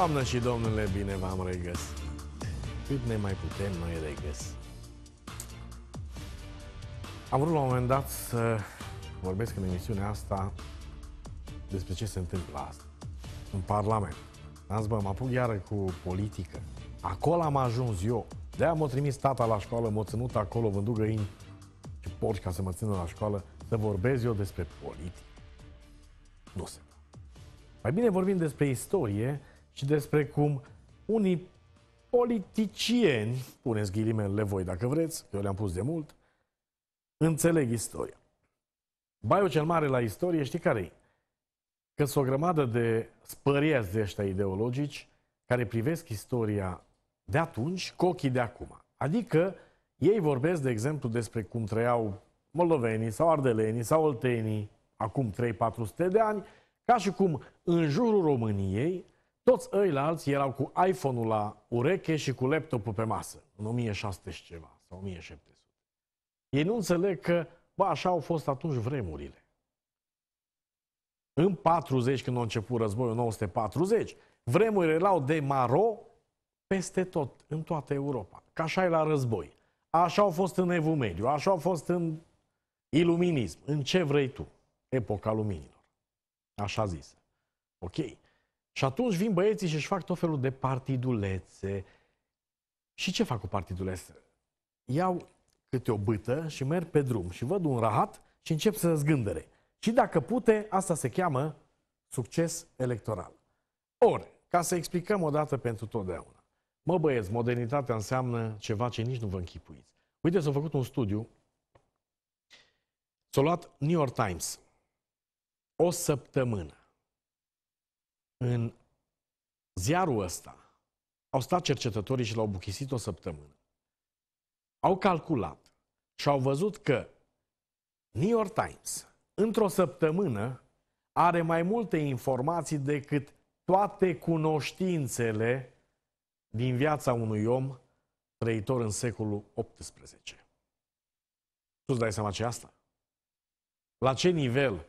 Doamnă și domnule, bine v-am regăs. Cât ne mai putem noi regăs. Am vrut la un moment dat să vorbesc în emisiunea asta despre ce se întâmplă asta în Parlament. Am zis, bă, mă apuc iară cu politică. Acolo am ajuns eu. De-aia m-a trimis tata la școală, m-a ținut acolo, vândut găini și porci ca să mă țină la școală, să vorbesc eu despre politică. Nu se Mai bine vorbim despre istorie, și despre cum unii politicieni, puneți ghilimele voi dacă vreți, eu le-am pus de mult, înțeleg istoria. Baiul cel mare la istorie, știi care e? Că sunt o grămadă de spăriați de ăștia ideologici care privesc istoria de atunci cu ochii de acum. Adică ei vorbesc, de exemplu, despre cum trăiau moldovenii sau ardelenii sau oltenii acum 3-400 de ani, ca și cum în jurul României toți ăilalți erau cu iPhone-ul la ureche și cu laptopul pe masă, în 1600 și ceva, sau 1700. Ei nu înțeleg că, bă, așa au fost atunci vremurile. În 40, când a început războiul 1940, vremurile erau de maro peste tot, în toată Europa. Ca așa e la război. Așa au fost în Evul Mediu, așa au fost în iluminism, în ce vrei tu, epoca luminilor. Așa zis. Ok? Și atunci vin băieții și își fac tot felul de partidulețe. Și ce fac cu partidulețe? Iau câte o bâtă și merg pe drum și văd un rahat și încep să zgândere. Și dacă pute, asta se cheamă succes electoral. Ori, ca să explicăm o dată pentru totdeauna. Mă băieți, modernitatea înseamnă ceva ce nici nu vă închipuiți. Uite, s-a făcut un studiu, s-a luat New York Times, o săptămână în ziarul ăsta au stat cercetătorii și l-au buchisit o săptămână. Au calculat și au văzut că New York Times într-o săptămână are mai multe informații decât toate cunoștințele din viața unui om trăitor în secolul XVIII. tu îți dai seama ce asta? La ce nivel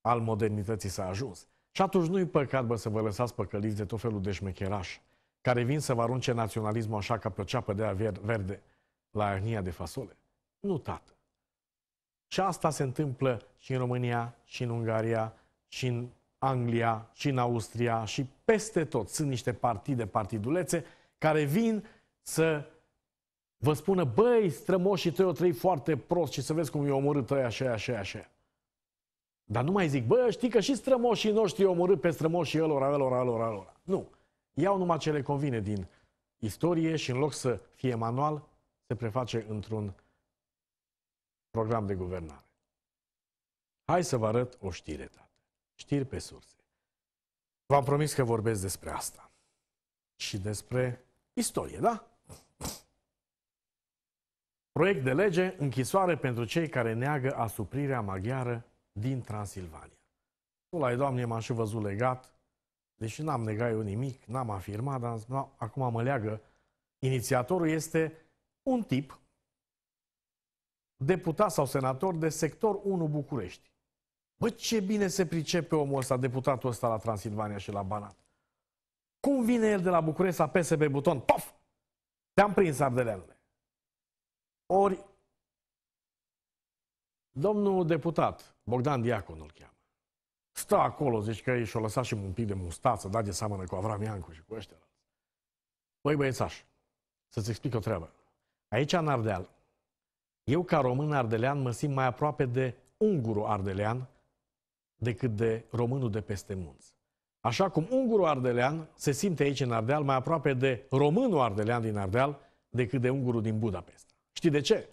al modernității s-a ajuns? Și atunci nu-i păcat, bă, să vă lăsați păcăliți de tot felul de șmecherași care vin să vă arunce naționalismul așa ca pe o ceapă de aia verde la arnia de fasole. Nu, tată. Și asta se întâmplă și în România, și în Ungaria, și în Anglia, și în Austria, și peste tot. Sunt niște partide, partidulețe, care vin să vă spună, băi, strămoșii tăi o trăi foarte prost și să vezi cum i-a omorât ăia și aia și ăia și ăia. Dar nu mai zic, bă, știi că și strămoșii noștri omorât pe strămoșii ălora, ălora, ălora, ălora. Nu. Iau numai ce le convine din istorie și în loc să fie manual, se preface într-un program de guvernare. Hai să vă arăt o știre, tată. Știri pe surse. V-am promis că vorbesc despre asta. Și despre istorie, da? Proiect de lege, închisoare pentru cei care neagă asuprirea maghiară din Transilvania. Ulai, doamne, m-am și văzut legat, deși n-am negat eu nimic, n-am afirmat, dar zis, no, acum mă leagă. Inițiatorul este un tip, deputat sau senator de sector 1 București. Bă, ce bine se pricepe omul ăsta, deputatul ăsta la Transilvania și la Banat. Cum vine el de la București să apese pe buton? Pof! Te-am prins ardeleanule. Ori, domnul deputat, Bogdan Diacon îl cheamă. Stă acolo, zici că și-o lăsat și un pic de mustață, da de seamănă cu Avram Iancu și cu ăștia. Păi băiețaș, să-ți explic o treabă. Aici, în Ardeal, eu ca român ardelean mă simt mai aproape de unguru ardelean decât de românul de peste munți. Așa cum Unguru ardelean se simte aici în Ardeal mai aproape de românul ardelean din Ardeal decât de Unguru din Budapest. Știi de ce?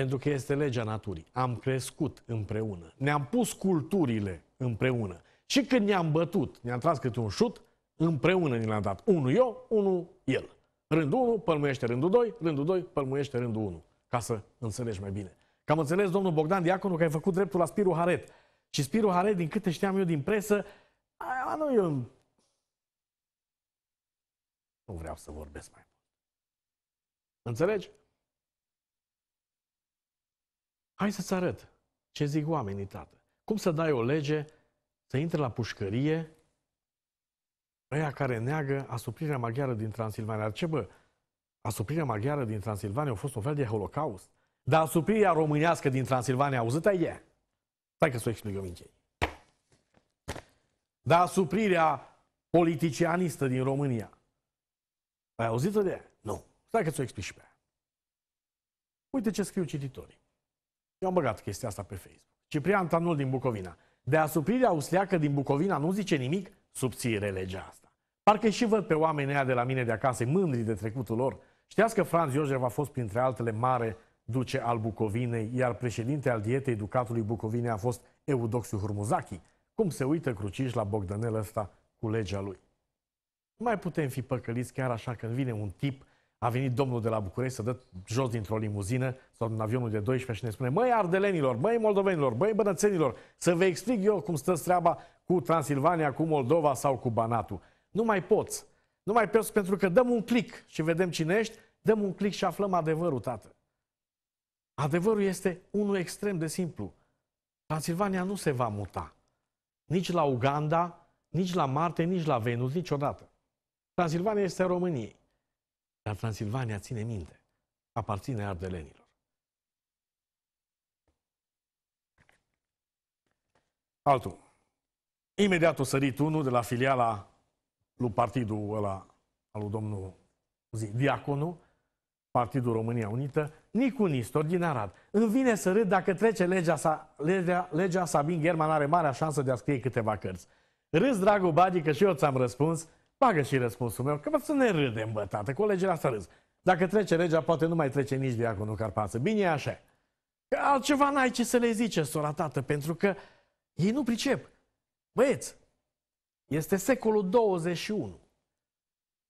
Pentru că este legea naturii. Am crescut împreună. Ne-am pus culturile împreună. Și când ne-am bătut, ne-am tras câte un șut, împreună ni l-am dat. Unul eu, unul el. Rândul 1 pălmuiește rândul 2, rândul 2 pălmuiește rândul 1. Ca să înțelegi mai bine. Că am înțeles, domnul Bogdan Diaconu, că ai făcut dreptul la Spiru Haret. Și Spiru Haret, din câte știam eu din presă, aia nu e un... Nu vreau să vorbesc mai mult. Înțelegi? Hai să-ți arăt ce zic oamenii, tată. Cum să dai o lege să intre la pușcărie Aia care neagă asuprirea maghiară din Transilvania. Ce bă? Asuprirea maghiară din Transilvania a fost un fel de holocaust. Dar asuprirea românească din Transilvania, auzită e. Stai că să o explic eu închei. Dar asuprirea politicianistă din România, ai auzit de ea? Nu. Stai că să o explic și pe aia. Uite ce scriu cititorii. Eu am băgat chestia asta pe Facebook. Ciprian Tanul din Bucovina. De asuprirea usleacă din Bucovina nu zice nimic, subțire legea asta. Parcă și văd pe oamenii aia de la mine de acasă, mândri de trecutul lor. Știați că Franz Iosef a fost printre altele mare duce al Bucovinei, iar președinte al dietei ducatului Bucovinei a fost Eudoxiu Hurmuzachi. Cum se uită Cruciș la Bogdanel ăsta cu legea lui? Nu mai putem fi păcăliți chiar așa când vine un tip a venit domnul de la București să dă jos dintr-o limuzină sau din avionul de 12 și ne spune Măi ardelenilor, măi moldovenilor, măi bănățenilor, să vă explic eu cum stă treaba cu Transilvania, cu Moldova sau cu Banatul. Nu mai poți. Nu mai poți pentru că dăm un click și vedem cine ești, dăm un click și aflăm adevărul, tată. Adevărul este unul extrem de simplu. Transilvania nu se va muta. Nici la Uganda, nici la Marte, nici la Venus, niciodată. Transilvania este României. Dar Transilvania, ține minte, aparține ardelenilor. Altul. Imediat o sărit unul de la filiala lui partidul ăla, al lui domnul zi, Diaconu, Partidul România Unită, Nicu Nistor din Arad. Îmi vine să râd dacă trece legea, sa, legea, legea Sabin German are marea șansă de a scrie câteva cărți. Râs, dragul Badi, că și eu ți-am răspuns, Bagă și răspunsul meu, că să ne râdem, bă, tată, colegii asta râs. Dacă trece regea, poate nu mai trece nici diaconul Carpață. Bine e așa. Că altceva n-ai ce să le zice, sora tată, pentru că ei nu pricep. Băieți, este secolul 21.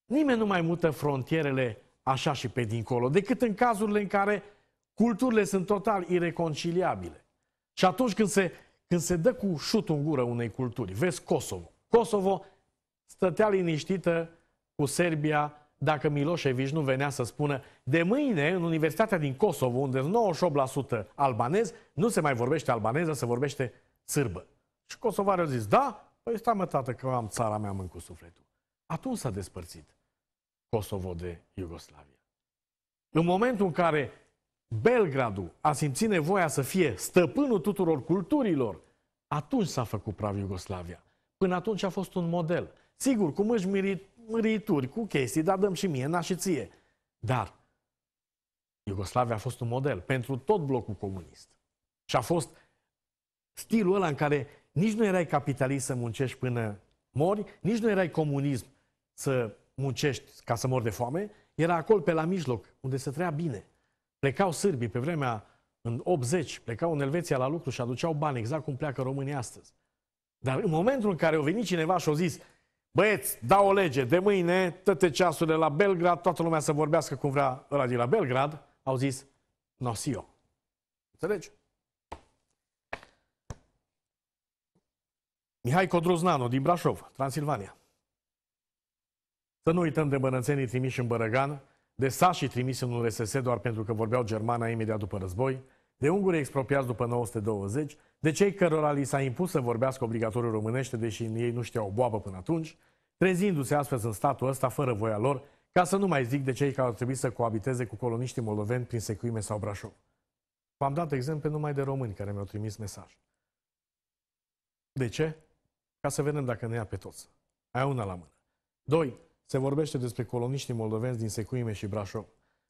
Nimeni nu mai mută frontierele așa și pe dincolo, decât în cazurile în care culturile sunt total ireconciliabile. Și atunci când se, când se dă cu șutul în gură unei culturi, vezi Kosovo. Kosovo stătea liniștită cu Serbia dacă Milosevic nu venea să spună de mâine în Universitatea din Kosovo, unde 98% albanez, nu se mai vorbește albaneză, se vorbește sârbă. Și kosovarii au zis, da, păi stai mă tată că am țara mea mâncu sufletul. Atunci s-a despărțit Kosovo de Iugoslavia. În momentul în care Belgradul a simțit nevoia să fie stăpânul tuturor culturilor, atunci s-a făcut prav Iugoslavia. Până atunci a fost un model. Sigur, cu mâși mirit, mărituri, cu chestii, dar dăm și mie, n și ție. Dar Iugoslavia a fost un model pentru tot blocul comunist. Și a fost stilul ăla în care nici nu erai capitalist să muncești până mori, nici nu erai comunism să muncești ca să mori de foame, era acolo pe la mijloc, unde se trăia bine. Plecau sârbii pe vremea în 80, plecau în Elveția la lucru și aduceau bani, exact cum pleacă România astăzi. Dar în momentul în care o venit cineva și o zis, Băieți, dau o lege. De mâine, toate ceasurile la Belgrad, toată lumea să vorbească cum vrea ăla de la Belgrad, au zis eu. Înțelegi? Mihai Codruznanu din Brașov, Transilvania. Să nu uităm de bănățenii trimiși în Bărăgan, de sașii trimiși în URSS doar pentru că vorbeau germana imediat după război, de unguri expropiați după 920, de cei cărora li s-a impus să vorbească obligatoriu românește, deși ei nu știau boabă până atunci, trezindu-se astfel în statul ăsta fără voia lor, ca să nu mai zic de cei care au trebuit să coabiteze cu coloniștii moldoveni prin Secuime sau Brașov. V-am dat exemple numai de români care mi-au trimis mesaj. De ce? Ca să vedem dacă ne ia pe toți. Ai una la mână. Doi, se vorbește despre coloniștii moldoveni din Secuime și Brașov.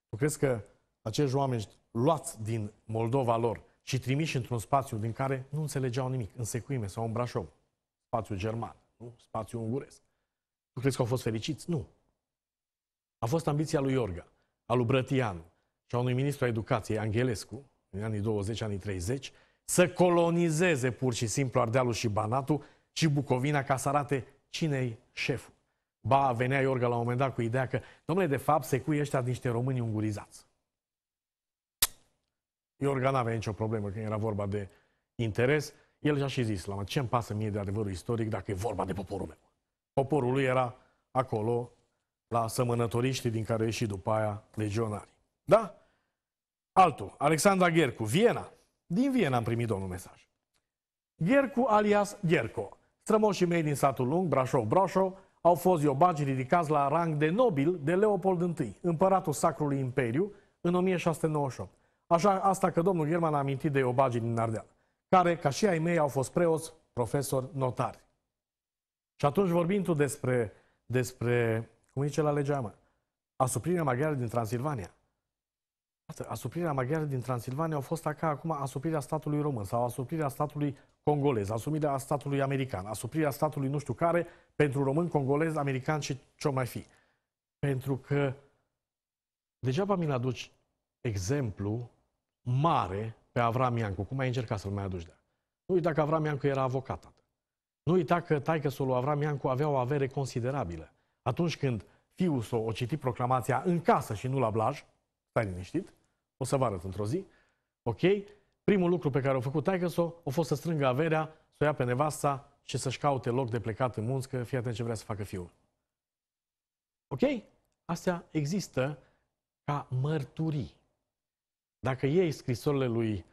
Tu crezi că acești oameni luați din Moldova lor și trimiși într-un spațiu din care nu înțelegeau nimic, în Secuime sau în Brașov, spațiu german, nu? spațiu unguresc. Tu crezi că au fost fericiți? Nu. A fost ambiția lui Iorga, a lui Brătianu și a unui ministru a educației, Angelescu, în anii 20, anii 30, să colonizeze pur și simplu Ardealul și Banatul și Bucovina ca să arate cine-i șeful. Ba, venea Iorga la un moment dat cu ideea că, domnule, de fapt, secuie ăștia niște români ungurizați. Iorga n-avea nicio problemă când era vorba de interes. El și-a și zis, la ce îmi pasă mie de adevărul istoric dacă e vorba de poporul meu? Poporul lui era acolo, la sămănătoriștii din care ieși după aia legionari. Da? Altul, Alexandra Ghercu, Viena. Din Viena am primit domnul mesaj. Ghercu alias Gherco. Strămoșii mei din satul lung, Brașov-Brașov, au fost iobagi ridicați la rang de nobil de Leopold I, împăratul Sacrului Imperiu, în 1698. Așa, asta că domnul Gherman a amintit de obagii din Ardeal, care, ca și ai mei, au fost preoți, profesori, notari. Și atunci vorbim tu despre, despre cum zice la legea mă, asuprirea maghiară din Transilvania. Asuprirea maghiară din Transilvania a fost ca acum asuprirea statului român sau asuprirea statului congolez, asuprirea statului american, asuprirea statului nu știu care, pentru român, congolez, american și ce mai fi. Pentru că degeaba mi-l aduci exemplu mare pe Avram Iancu. Cum ai încercat să-l mai aduci de Nu uita că Avram Iancu era avocat. Nu uita că taică lui Avram Iancu avea o avere considerabilă. Atunci când fiul său o citi proclamația în casă și nu la blaj, stai liniștit, o să vă arăt într-o zi, ok? Primul lucru pe care a făcut taică a fost să strângă averea, să o ia pe nevasta și să-și caute loc de plecat în munți, că fii atent ce vrea să facă fiul. Ok? Astea există ca mărturii. Dacă iei scrisorile lui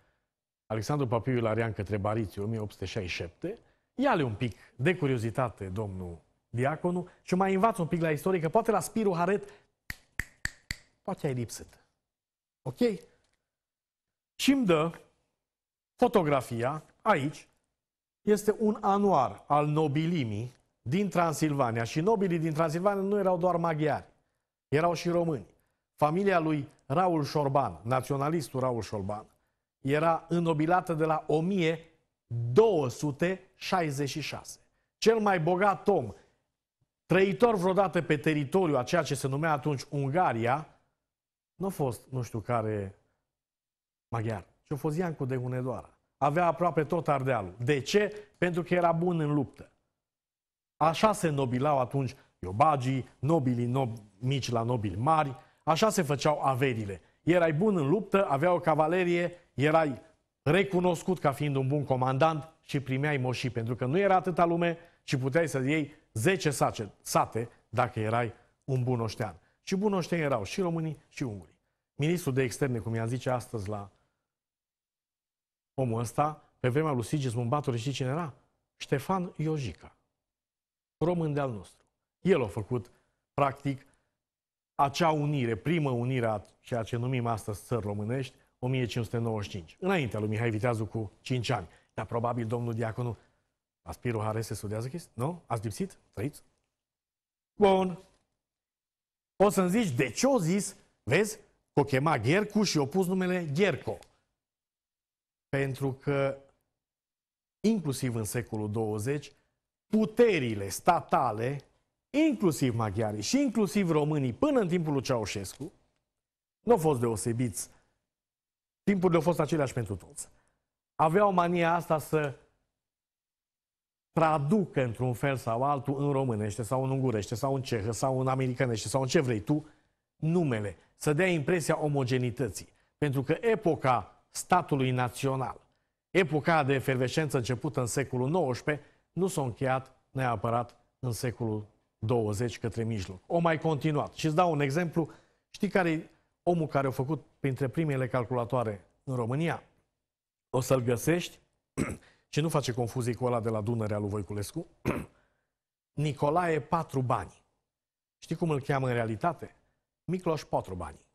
Alexandru Papiu Ilarian către Bariți 1867, ia-le un pic de curiozitate, domnul Diaconu, și mai învață un pic la istorie, că poate la Spiru Haret poate ai lipsit. Ok? Și îmi dă fotografia, aici, este un anuar al nobilimii din Transilvania. Și nobilii din Transilvania nu erau doar maghiari, erau și români. Familia lui Raul Șorban, naționalistul Raul Șorban, era înnobilată de la 1266. Cel mai bogat om, trăitor vreodată pe teritoriul a ceea ce se numea atunci Ungaria, nu a fost nu știu care maghiar, ci a fost Iancu de Hunedoara. Avea aproape tot Ardealul. De ce? Pentru că era bun în luptă. Așa se nobilau atunci iobagii, nobilii nob- mici la nobili mari, Așa se făceau averile. Erai bun în luptă, avea o cavalerie, erai recunoscut ca fiind un bun comandant și primeai moșii, pentru că nu era atâta lume și puteai să iei 10 sate, sate dacă erai un bun oștean. Și bun oșteni erau și românii și ungurii. Ministrul de externe, cum i-am zice astăzi la omul ăsta, pe vremea lui Sigismund Batur, știi cine era? Ștefan Iojica, român de-al nostru. El a făcut, practic, acea unire, primă unire a ceea ce numim astăzi țări românești, 1595, înaintea lui Mihai Viteazu cu 5 ani. Dar probabil domnul diaconu, Aspiru se studiază chestii? Nu? Ați lipsit? Trăiți? Bun. O să-mi zici, de ce o zis? Vezi? Că o chema Ghercu și o pus numele Gherco. Pentru că, inclusiv în secolul 20, puterile statale inclusiv maghiarii și inclusiv românii, până în timpul lui Ceaușescu, nu au fost deosebiți. Timpurile au fost aceleași pentru toți. Aveau mania asta să traducă într-un fel sau altul în românește sau în ungurește sau în cehă sau în americanește sau în ce vrei tu numele. Să dea impresia omogenității. Pentru că epoca statului național, epoca de efervescență începută în secolul XIX, nu s-a încheiat neapărat în secolul 20 către mijloc. O mai continuat. Și îți dau un exemplu. Știi care e omul care a făcut printre primele calculatoare în România? O să-l găsești și nu face confuzii cu ăla de la Dunărea lui Voiculescu. Nicolae Patru Bani. Știi cum îl cheamă în realitate? Micloș Patru Bani.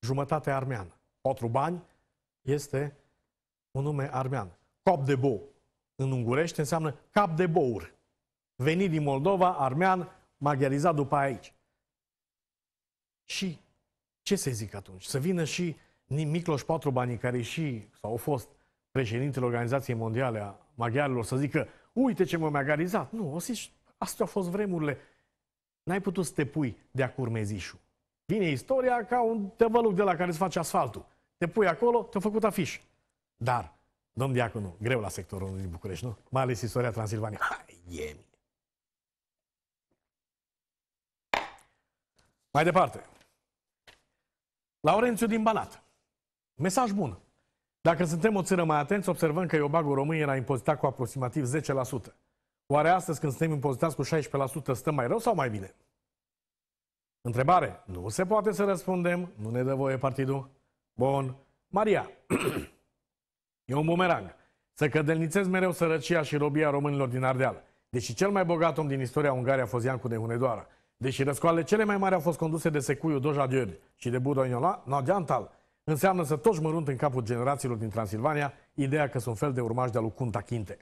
Jumătate armeană. Patru Bani este un nume armean. Cop de bou. În ungurește înseamnă cap de bouri venit din Moldova, armean, maghiarizat după aici. Și ce să zic atunci? Să vină și Micloș Patrobani, care și, sau au fost președintele Organizației Mondiale a Maghiarilor, să zică, uite ce m-am maghiarizat. Nu, o zici, astea au fost vremurile. N-ai putut să te pui de-a curmezișul. Vine istoria ca un tăvăluc de la care îți face asfaltul. Te pui acolo, te-a făcut afiș. Dar, domn Diaconu, greu la sectorul din București, nu? Mai ales istoria Transilvania. Hai, yeah. Mai departe. Laurențiu din Banat. Mesaj bun. Dacă suntem o țară mai atenți, observăm că Iobagul român era impozitat cu aproximativ 10%. Oare astăzi când suntem impozitați cu 16% stăm mai rău sau mai bine? Întrebare. Nu se poate să răspundem. Nu ne dă voie partidul. Bun. Maria. e un bumerang. Să cădelnițez mereu sărăcia și robia românilor din Ardeal. Deși cel mai bogat om din istoria Ungariei a fost Iancu de Hunedoara. Deși răscoalele cele mai mari au fost conduse de Secuiu Doja Dior și de Budoinola, Nodiantal înseamnă să toți mărunt în capul generațiilor din Transilvania ideea că sunt fel de urmași de-a lui Cunta Chinte.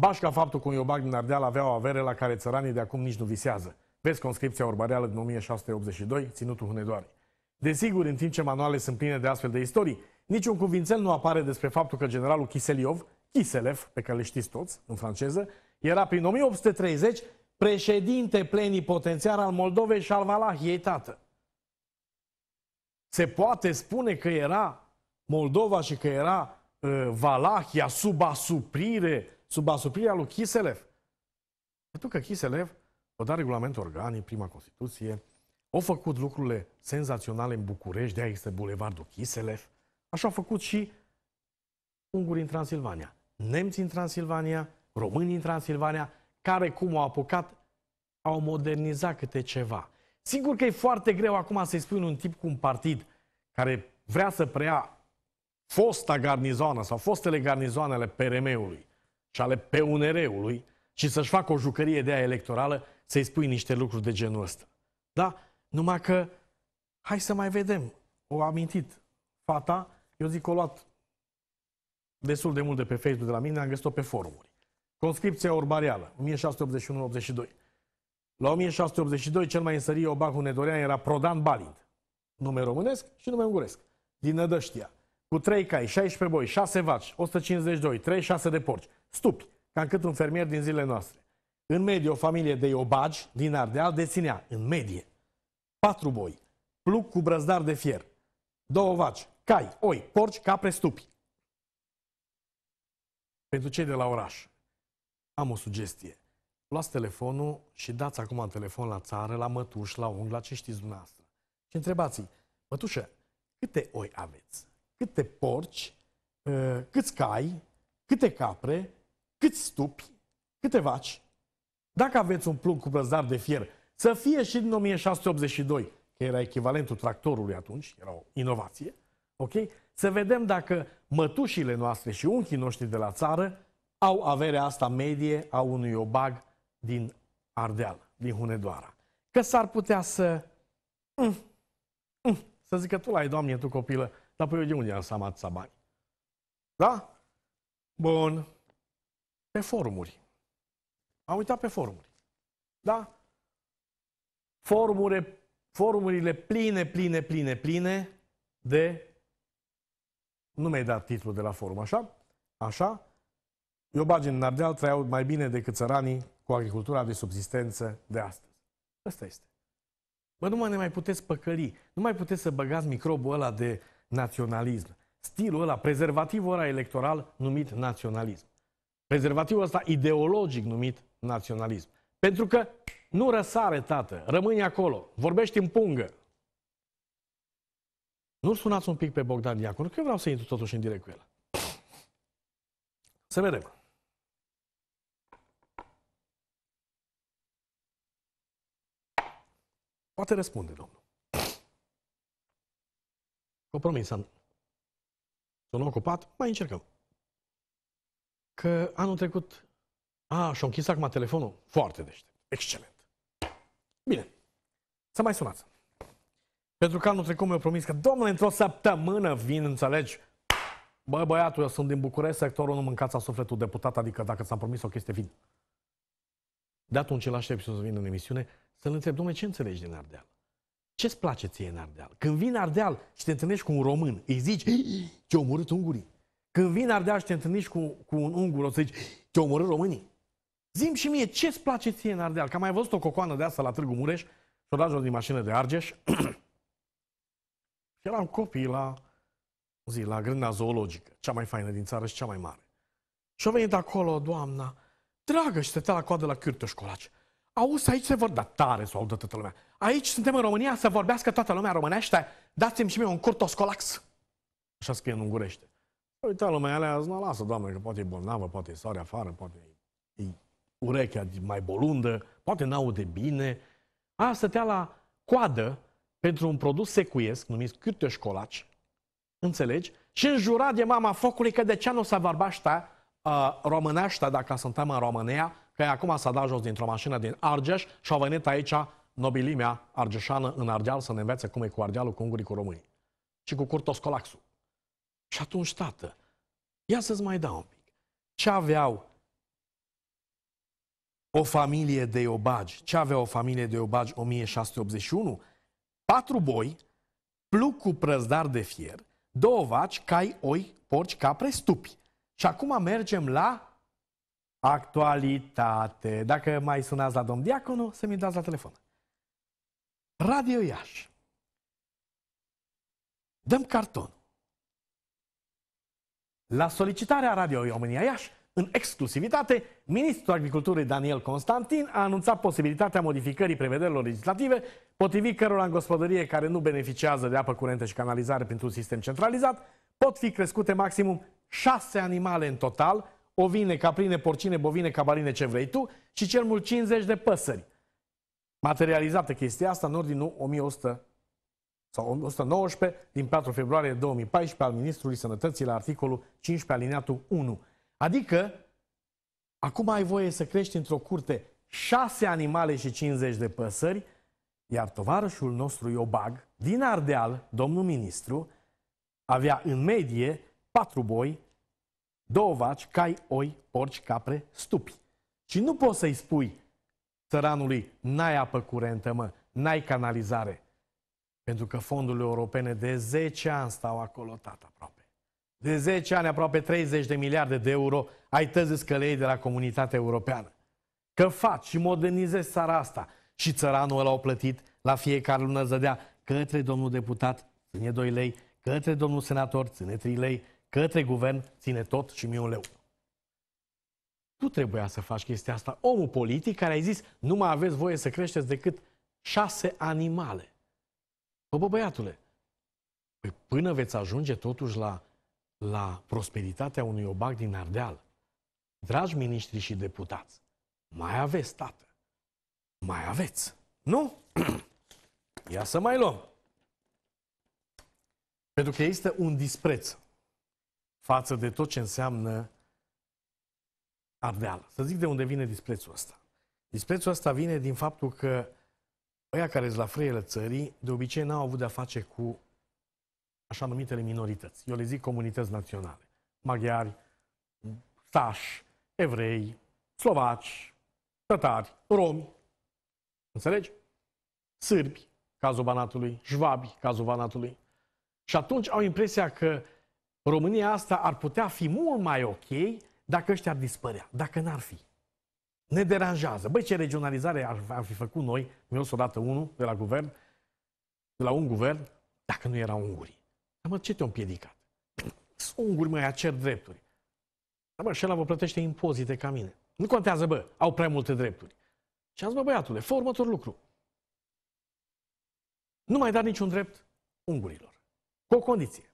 Bașca faptul că un iobac din Ardeal avea o avere la care țăranii de acum nici nu visează. Vezi conscripția urbareală din 1682, ținutul Hunedoare. Desigur, în timp ce manuale sunt pline de astfel de istorii, niciun cuvințel nu apare despre faptul că generalul Chiseliov, Kiselev, pe care le știți toți, în franceză, era prin 1830 președinte plenipotențiar al Moldovei și al Valahiei, tată. Se poate spune că era Moldova și că era uh, Valahia sub asuprire, sub asuprirea lui Chiselev. Pentru păi că Chiselev a dat regulament organic, prima Constituție, au făcut lucrurile senzaționale în București, de-aia este bulevardul Chiselev. Așa au făcut și ungurii în Transilvania, nemții în Transilvania, românii în Transilvania, care, cum au apucat, au modernizat câte ceva. Sigur că e foarte greu acum să-i spui un tip cu un partid care vrea să preia fosta garnizoană sau fostele garnizoane ale PRM-ului și ale PUNR-ului și să-și facă o jucărie de aia electorală să-i spui niște lucruri de genul ăsta. Da? Numai că, hai să mai vedem, o amintit fata, eu zic că o luat destul de mult de pe Facebook de la mine, am găsit-o pe forumuri. Conscripția urbareală, 1681-82. La 1682, cel mai în sărie Obacu Nedorean era Prodan Balint, nume românesc și nume unguresc, din Nădăștia. Cu 3 cai, 16 boi, 6 vaci, 152, 36 de porci, stupi, ca cât un fermier din zilele noastre. În medie, o familie de iobagi din Ardeal deținea, în medie, 4 boi, plug cu brăzdar de fier, 2 vaci, cai, oi, porci, capre, stupi. Pentru cei de la oraș, am o sugestie. Luați telefonul și dați acum un telefon la țară, la mătuș, la ung, la ce știți dumneavoastră. Și întrebați-i, mătușă, câte oi aveți? Câte porci? Eh, câți cai? Câte capre? Câți stupi? Câte vaci? Dacă aveți un plug cu brăzdar de fier, să fie și din 1682, că era echivalentul tractorului atunci, era o inovație, ok? Să vedem dacă mătușile noastre și unchii noștri de la țară au averea asta medie a unui obag din Ardeal, din Hunedoara. Că s-ar putea să... Mm, mm, să zică tu la ai, doamne, tu copilă, dar păi eu de unde am să am atâția bani? Da? Bun. Pe forumuri. Am uitat pe forumuri. Da? Forumurile, forumurile pline, pline, pline, pline de... Nu mi-ai dat titlul de la forum, așa? Așa? Eu bagi în Ardeal trăiau mai bine decât țăranii cu agricultura de subsistență de astăzi. Asta este. Bă, nu mai ne mai puteți păcăli. Nu mai puteți să băgați microbul ăla de naționalism. Stilul ăla, prezervativul ăla electoral numit naționalism. Prezervativul ăsta ideologic numit naționalism. Pentru că nu răsare, tată, rămâi acolo, vorbești în pungă. nu sunați un pic pe Bogdan Diaconu, că eu vreau să intru totuși în direct cu el. Să vedem. Poate răspunde, Domnul. Vă promis, am sunt ocupat, mai încercăm. Că anul trecut, a, și-a închis acum telefonul, foarte deștept, excelent. Bine, să mai sunați. Pentru că anul trecut mi-a promis că, domnule, într-o săptămână vin, înțelegi? Bă, băiatul, eu sunt din București, sectorul nu mâncați a sufletul deputat, adică dacă ți-am promis o chestie, vin. De atunci îl aștept să vin în emisiune să-l întreb, domnule, ce înțelegi din Ardeal? Ce-ți place ție în Ardeal? Când vin Ardeal și te întâlnești cu un român, îi zici, te-au omorât ungurii. Când vin Ardeal și te întâlnești cu, cu un ungur, o să zici, te-au omorât românii. Zim și mie, ce-ți place ție în Ardeal? Că am mai văzut o cocoană de asta la Târgu Mureș și o dat din mașină de Argeș. și eram copii la, zi, la grâna zoologică, cea mai faină din țară și cea mai mare. Și a venit acolo doamna, dragă, și stătea la coadă la cârtă școlaci. Auzi, aici se vorbea da, tare, să o audă toată lumea. Aici suntem în România să vorbească toată lumea românește, dați-mi și mie un curtoscolax. Așa scrie în ungurește. Uite, lumea alea, nu lasă, doamne, că poate e bolnavă, poate e soare afară, poate e urechea mai bolundă, poate n-aude bine. A, stătea la coadă pentru un produs secuiesc, numit cârteșcolaci, înțelegi? Și înjurat de mama focului că de ce nu s-a vorbește uh, românește, dacă suntem în România, Că acum s-a dat jos dintr-o mașină din Argeș și au venit aici nobilimea argeșană în Ardeal să ne învețe cum e cu Ardealul, cu ungurii, cu românii. Și cu Curtos Colaxu. Și atunci, tată, ia să-ți mai dau un pic. Ce aveau o familie de obagi? Ce avea o familie de obagi 1681? Patru boi, pluc cu prăzdar de fier, două vaci, cai, oi, porci, capre, stupi. Și acum mergem la Actualitate. Dacă mai sunați la domn Diaconu, să mi dați la telefon. Radio Iași. Dăm carton. La solicitarea Radio România Iași, în exclusivitate, ministrul agriculturii Daniel Constantin a anunțat posibilitatea modificării prevederilor legislative, potrivit cărora în gospodărie care nu beneficiază de apă curentă și canalizare printr-un sistem centralizat, pot fi crescute maximum șase animale în total, ovine, capline, porcine, bovine, cabaline, ce vrei tu, și cel mult 50 de păsări. Materializată chestia asta în ordinul 1100 sau 119 din 4 februarie 2014 al Ministrului Sănătății la articolul 15 alineatul 1. Adică, acum ai voie să crești într-o curte 6 animale și 50 de păsări, iar tovarășul nostru Iobag, din Ardeal, domnul ministru, avea în medie 4 boi, două vaci, cai, oi, porci, capre, stupi. Și nu poți să-i spui țăranului, n-ai apă curentă, mă, n-ai canalizare. Pentru că fondurile europene de 10 ani stau acolo, tata, aproape. De 10 ani, aproape 30 de miliarde de euro, ai tăzi scălei de la comunitatea europeană. Că faci și modernizezi țara asta. Și țăranul ăla au plătit la fiecare lună zădea către domnul deputat, ține 2 lei, către domnul senator, ține 3 lei, către guvern, ține tot și mie un leu. Tu trebuia să faci chestia asta. Omul politic care a zis, nu mai aveți voie să creșteți decât șase animale. Bă, bă băiatule, păi până veți ajunge totuși la, la prosperitatea unui obac din Ardeal, dragi miniștri și deputați, mai aveți, tată. Mai aveți. Nu? Ia să mai luăm. Pentru că există un dispreț față de tot ce înseamnă ardeală. Să zic de unde vine disprețul ăsta. Disprețul ăsta vine din faptul că ăia care sunt la frâiele țării, de obicei n-au avut de-a face cu așa numitele minorități. Eu le zic comunități naționale. Maghiari, tași, evrei, slovaci, tătari, romi, înțelegi? Sârbi, cazul Banatului, jvabi, cazul Banatului. Și atunci au impresia că România asta ar putea fi mult mai ok dacă ăștia ar dispărea, dacă n-ar fi. Ne deranjează. Băi, ce regionalizare ar, ar fi făcut noi, mi-a dată unul de la guvern, de la un guvern, dacă nu erau ungurii. Dar mă, ce te-au împiedicat? Sunt unguri, mă, cer drepturi. Dar mă, și ăla vă plătește impozite ca mine. Nu contează, bă, au prea multe drepturi. Și am zis, bă, băiatule, fă următor lucru. Nu mai da niciun drept ungurilor. Cu o condiție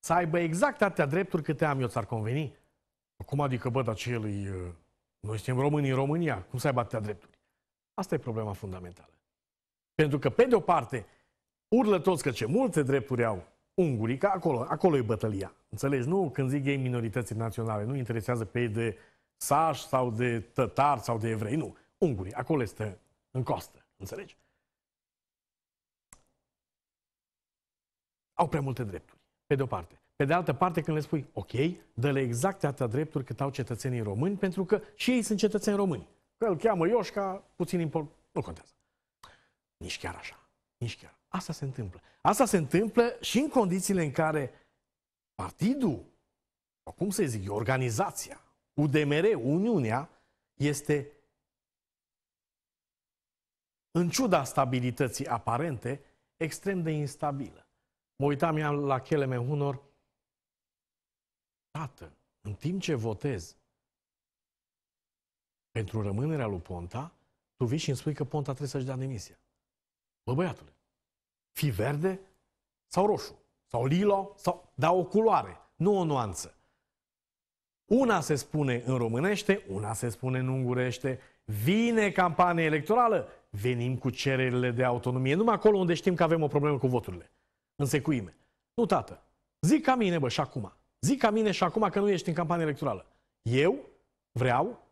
să aibă exact atâtea drepturi câte am eu, ți-ar conveni? Cum adică, bă, dar ce el uh, Noi suntem români în România, cum să aibă atâtea drepturi? Asta e problema fundamentală. Pentru că, pe de o parte, urlă toți că ce multe drepturi au ungurii, că acolo, acolo e bătălia. Înțelegi? Nu când zic ei minorității naționale, nu interesează pe ei de saș sau de tătar sau de evrei, nu. Ungurii, acolo este în costă. Înțelegi? Au prea multe drepturi pe de o parte. Pe de altă parte, când le spui, ok, dă-le exact atâta drepturi cât au cetățenii români, pentru că și ei sunt cetățeni români. Că îl cheamă Ioșca, puțin important, nu contează. Nici chiar așa. Nici chiar. Asta se întâmplă. Asta se întâmplă și în condițiile în care partidul, sau cum să zic, organizația, UDMR, Uniunea, este în ciuda stabilității aparente, extrem de instabilă. Mă uitam ea la cheleme unor. Tată, în timp ce votez pentru rămânerea lui Ponta, tu vii și îmi spui că Ponta trebuie să-și dea demisia. Bă, băiatule, fi verde sau roșu, sau lilo, sau da o culoare, nu o nuanță. Una se spune în românește, una se spune în ungurește. Vine campania electorală, venim cu cererile de autonomie, numai acolo unde știm că avem o problemă cu voturile în secuime. Nu, tată, zic ca mine, bă, și acum. Zic ca mine și acum că nu ești în campanie electorală. Eu vreau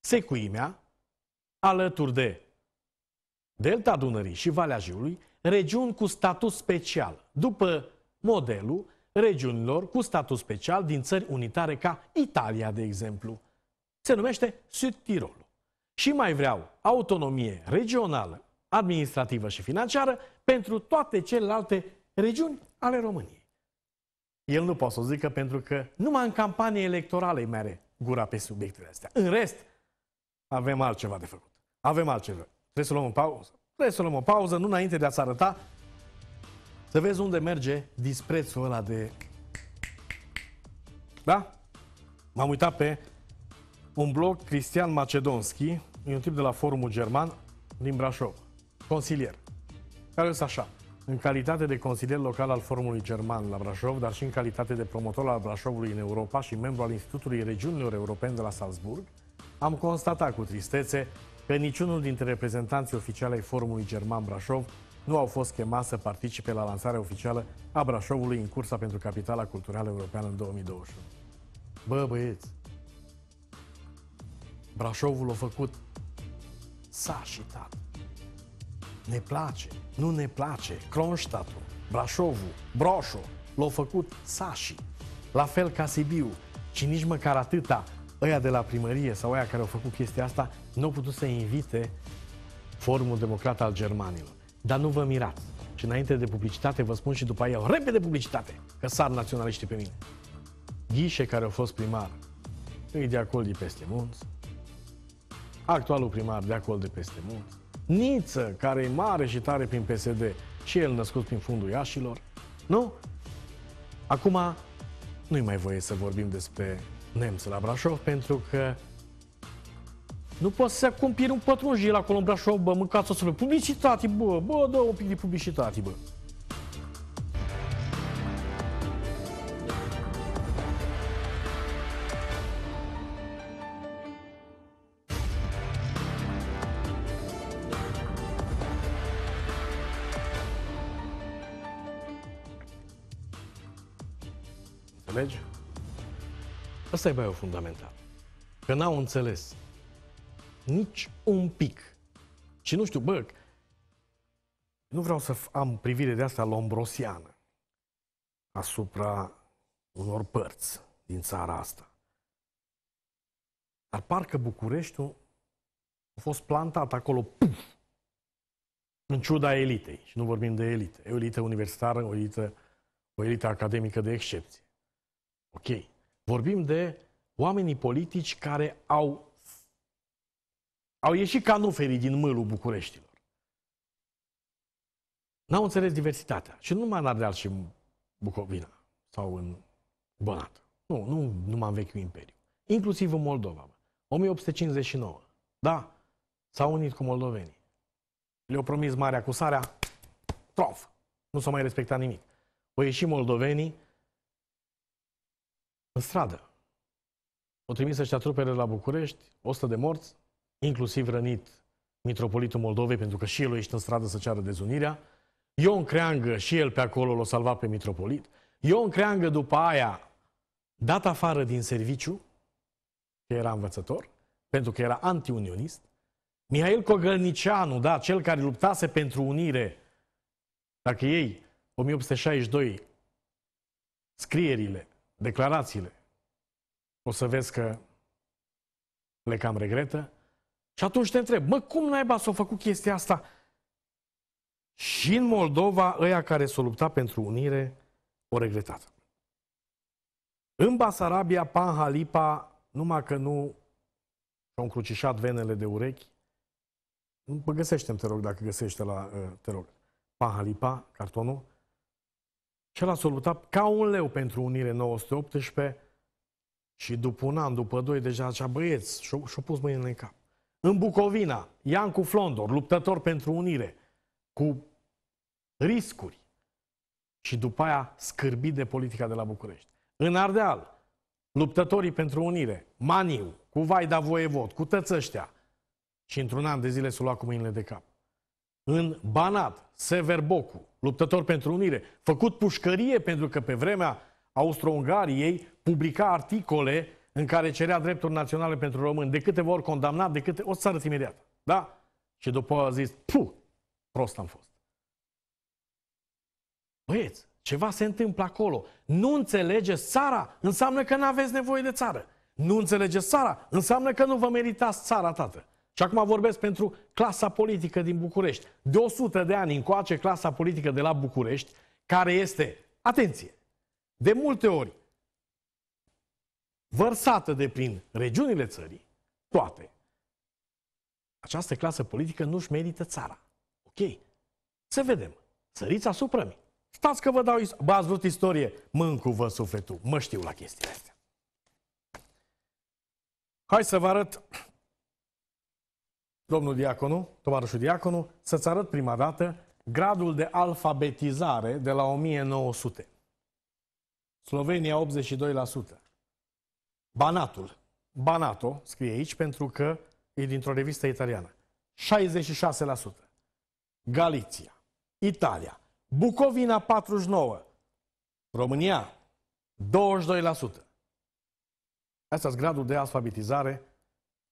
secuimea alături de Delta Dunării și Valea Jiului, regiuni cu statut special, după modelul regiunilor cu statut special din țări unitare ca Italia, de exemplu. Se numește Sud Tirol. Și mai vreau autonomie regională administrativă și financiară pentru toate celelalte regiuni ale României. El nu poate să o zică pentru că numai în campanie electorală îi mai gura pe subiectele astea. În rest, avem altceva de făcut. Avem altceva. Trebuie să luăm o pauză. Trebuie să luăm o pauză, nu înainte de a-ți arăta să vezi unde merge disprețul ăla de... Da? M-am uitat pe un blog Cristian Macedonski, e un tip de la Forumul German din Brașov consilier, care este așa, în calitate de consilier local al Forumului German la Brașov, dar și în calitate de promotor al Brașovului în Europa și membru al Institutului Regiunilor Europene de la Salzburg, am constatat cu tristețe că niciunul dintre reprezentanții oficiali ai Forumului German Brașov nu au fost chemați să participe la lansarea oficială a Brașovului în cursa pentru Capitala Culturală Europeană în 2021. Bă, băieți! Brașovul a făcut sa și tată. Ne place, nu ne place. Kronstadtul, Brașovul, Broșo, l-au făcut sașii. La fel ca Sibiu. Și nici măcar atâta ăia de la primărie sau ăia care au făcut chestia asta nu au putut să invite Forumul Democrat al Germanilor. Dar nu vă mirați. Și înainte de publicitate vă spun și după aia repede publicitate, că sar naționaliștii pe mine. Ghișe care au fost primar îi de acolo de peste munți, actualul primar de acolo de peste munți, Niță, care e mare și tare prin PSD, și el născut prin fundul Iașilor, nu? Acum, nu-i mai voie să vorbim despre nemți la Brașov, pentru că nu poți să cumpiri un pătrunjil acolo în Brașov, bă, mâncați o să publicitate, bă, bă, dă un pic de publicitate, bă. Înțelegi? Asta e baiul fundamental. Că n-au înțeles. Nici un pic. Și nu știu, bă, nu vreau să am privire de asta lombrosiană asupra unor părți din țara asta. Dar parcă Bucureștiul a fost plantat acolo, puf, în ciuda elitei. Și nu vorbim de elite. E o elită universitară, o elită, o elită academică de excepție. Ok. Vorbim de oamenii politici care au, au ieșit ca nuferii din mâlul Bucureștilor. N-au înțeles diversitatea. Și nu numai în Ardeal și în Bucovina sau în Banat. Nu, nu numai în vechiul imperiu. Inclusiv în Moldova. 1859. Da, s-au unit cu moldovenii. Le-au promis marea cu sarea, trof, nu s-a mai respectat nimic. Păi și moldovenii, în stradă. O trimis ăștia trupele la București, 100 de morți, inclusiv rănit Mitropolitul Moldovei, pentru că și el ești în stradă să ceară dezunirea. Ion Creangă și el pe acolo l-a salvat pe Mitropolit. Ion Creangă după aia dat afară din serviciu, că era învățător, pentru că era antiunionist. Mihail Cogălnicianu, da, cel care luptase pentru unire, dacă ei, 1862, scrierile declarațiile, o să vezi că le cam regretă. Și atunci te întreb, mă, cum naiba s-a făcut chestia asta? Și în Moldova, ăia care s-au luptat pentru unire, o regretat. În Basarabia, Panhalipa, numai că nu și-au încrucișat venele de urechi, nu mi te rog, dacă găsește la, ă, te rog, Panhalipa, cartonul, și el a solutat ca un leu pentru Unire 918 și după un an, după doi, deja acea băieți și-a pus mâinile în cap. În Bucovina, Iancu Flondor, luptător pentru Unire, cu riscuri și după aia scârbit de politica de la București. În Ardeal, luptătorii pentru Unire, Maniu, cu Vaida Voievod, cu tățăștea și într-un an de zile s a luat cu mâinile de cap. În Banat, Sever Bocu, luptător pentru unire, făcut pușcărie pentru că pe vremea Austro-Ungariei publica articole în care cerea drepturi naționale pentru români. De câte ori condamnat, de câte... O să arăt imediat. Da? Și după a zis, pu, prost am fost. Băieți, ceva se întâmplă acolo. Nu înțelege țara, înseamnă că nu aveți nevoie de țară. Nu înțelege țara, înseamnă că nu vă meritați țara, tată. Și acum vorbesc pentru clasa politică din București. De 100 de ani încoace clasa politică de la București, care este, atenție, de multe ori vărsată de prin regiunile țării, toate, această clasă politică nu-și merită țara. Ok? Să vedem. Țărița asupra mi. Stați că vă dau... Is- Bă, ați vrut istorie? Mâncu vă sufletul. Mă știu la chestiile astea. Hai să vă arăt domnul diaconu, tovarășul diaconu, să-ți arăt prima dată gradul de alfabetizare de la 1900. Slovenia 82%. Banatul, Banato, scrie aici pentru că e dintr-o revistă italiană, 66%. Galiția, Italia, Bucovina 49%, România 22%. Asta s gradul de alfabetizare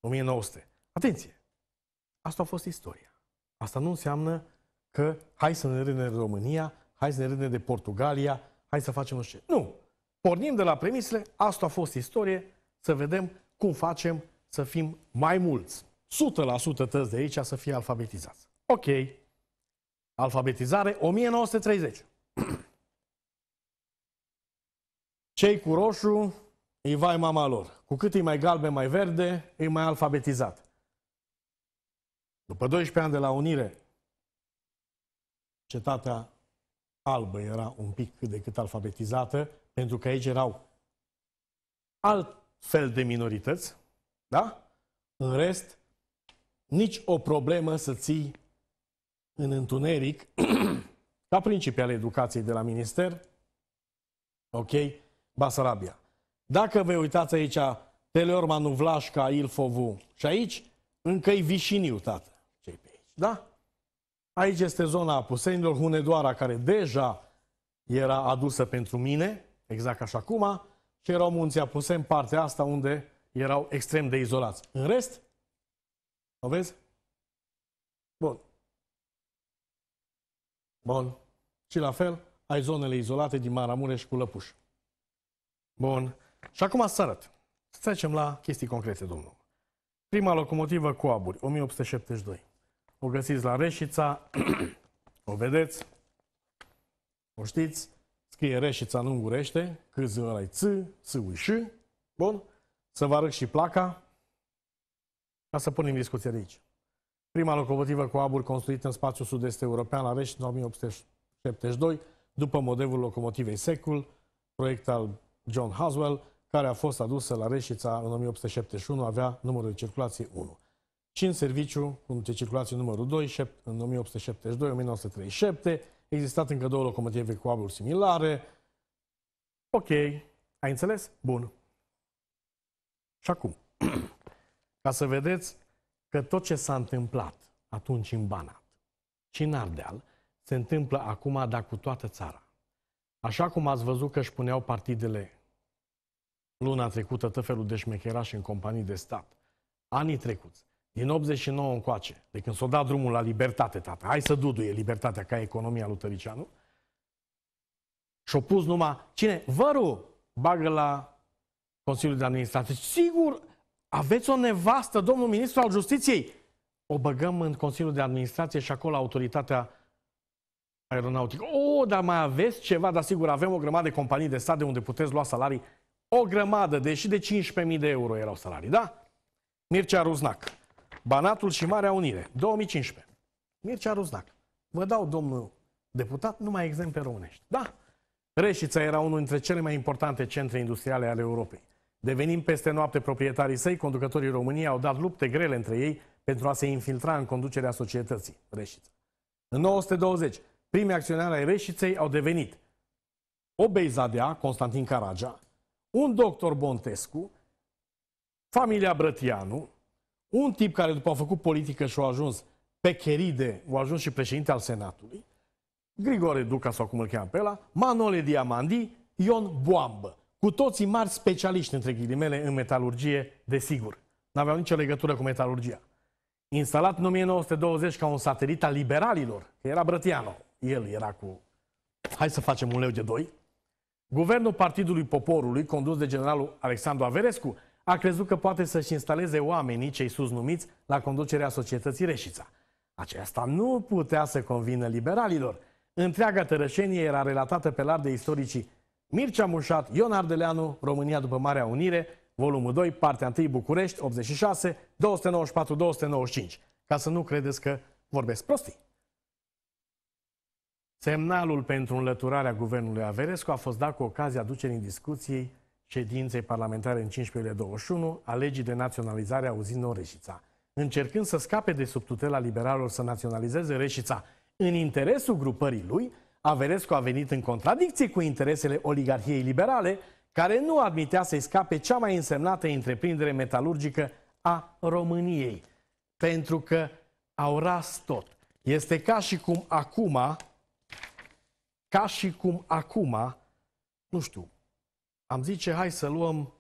1900. Atenție! Asta a fost istoria. Asta nu înseamnă că hai să ne râne de România, hai să ne râne de Portugalia, hai să facem nu știu ce. Nu! Pornim de la premisele, asta a fost istorie, să vedem cum facem să fim mai mulți. 100% tăți de aici să fie alfabetizați. Ok. Alfabetizare 1930. Cei cu roșu, îi vai mama lor. Cu cât e mai galben, mai verde, e mai alfabetizat. După 12 ani de la Unire, cetatea albă era un pic cât de cât alfabetizată, pentru că aici erau alt fel de minorități, da? În rest, nici o problemă să ții în întuneric, ca principii ale educației de la minister, ok, Basarabia. Dacă vă uitați aici, Teleorma Nuvlașca, Ilfovu și aici, încă-i vișiniu, tată. Da? Aici este zona Apuseinilor Hunedoara, care deja era adusă pentru mine, exact așa cum, și erau munții Apuseni, partea asta unde erau extrem de izolați. În rest, o vezi? Bun. Bun. Și la fel, ai zonele izolate din Maramureș cu Lăpuș. Bun. Și acum să arăt. Să trecem la chestii concrete, domnul. Prima locomotivă cu aburi, 1872. O găsiți la Reșița, o vedeți, o știți, scrie Reșița în ungurește, că zi ăla ț, s ș, bun, să vă arăt și placa, ca să punem discuția de aici. Prima locomotivă cu aburi construită în spațiul sud-est european la Reșița în 1872, după modelul locomotivei Secul, proiect al John Haswell, care a fost adusă la Reșița în 1871, avea numărul de circulație 1 și în serviciu, cu de circulație numărul 2, în 1872-1937, existat încă două locomotive cu abluri similare. Ok, ai înțeles? Bun. Și acum, ca să vedeți că tot ce s-a întâmplat atunci în Banat și în Ardeal se întâmplă acum, dar cu toată țara. Așa cum ați văzut că își puneau partidele luna trecută tot felul de șmecherași în companii de stat, anii trecuți, din 89 încoace, de când s-a dat drumul la libertate, tata, hai să duduie libertatea ca economia lui Tăricianu, și-o pus numai, cine? Văru bagă la Consiliul de Administrație. Sigur, aveți o nevastă, domnul ministru al justiției. O băgăm în Consiliul de Administrație și acolo autoritatea aeronautică. O, dar mai aveți ceva, dar sigur, avem o grămadă de companii de stat de unde puteți lua salarii. O grămadă, deși de 15.000 de euro erau salarii, da? Mircea Ruznac. Banatul și Marea Unire, 2015. Mircea Ruzdac. Vă dau, domnul deputat, numai exemple românești. Da, Reșița era unul dintre cele mai importante centre industriale ale Europei. Devenim peste noapte proprietarii săi, conducătorii României au dat lupte grele între ei pentru a se infiltra în conducerea societății Reșița. În 1920, primii acționari ai Reșiței au devenit o Beizadea, Constantin Caragea, un doctor Bontescu, familia Brătianu, un tip care după a făcut politică și a ajuns pe Cheride, a ajuns și președinte al Senatului, Grigore Duca sau cum îl cheamă pe ăla, Manole Diamandi, Ion Boambă. Cu toții mari specialiști, între ghilimele, în metalurgie, desigur. N-aveau nicio legătură cu metalurgia. Instalat în 1920 ca un satelit al liberalilor, era Brătiano, el era cu... Hai să facem un leu de doi. Guvernul Partidului Poporului, condus de generalul Alexandru Averescu, a crezut că poate să-și instaleze oamenii, cei sus numiți, la conducerea societății Reșița. Aceasta nu putea să convină liberalilor. Întreaga tărășenie era relatată pe larg de istoricii Mircea Mușat, Ion Ardeleanu, România după Marea Unire, volumul 2, partea 1, București, 86, 294-295. Ca să nu credeți că vorbesc prostii. Semnalul pentru înlăturarea guvernului Averescu a fost dat cu ocazia aducerii în discuției ședinței parlamentare în 1521 a legii de naționalizare a uzinilor Reșița, încercând să scape de sub tutela liberalilor să naționalizeze Reșița în interesul grupării lui, Averescu a venit în contradicție cu interesele oligarhiei liberale, care nu admitea să-i scape cea mai însemnată întreprindere metalurgică a României, pentru că au ras tot. Este ca și cum acum, ca și cum acum, nu știu, am zice, hai să luăm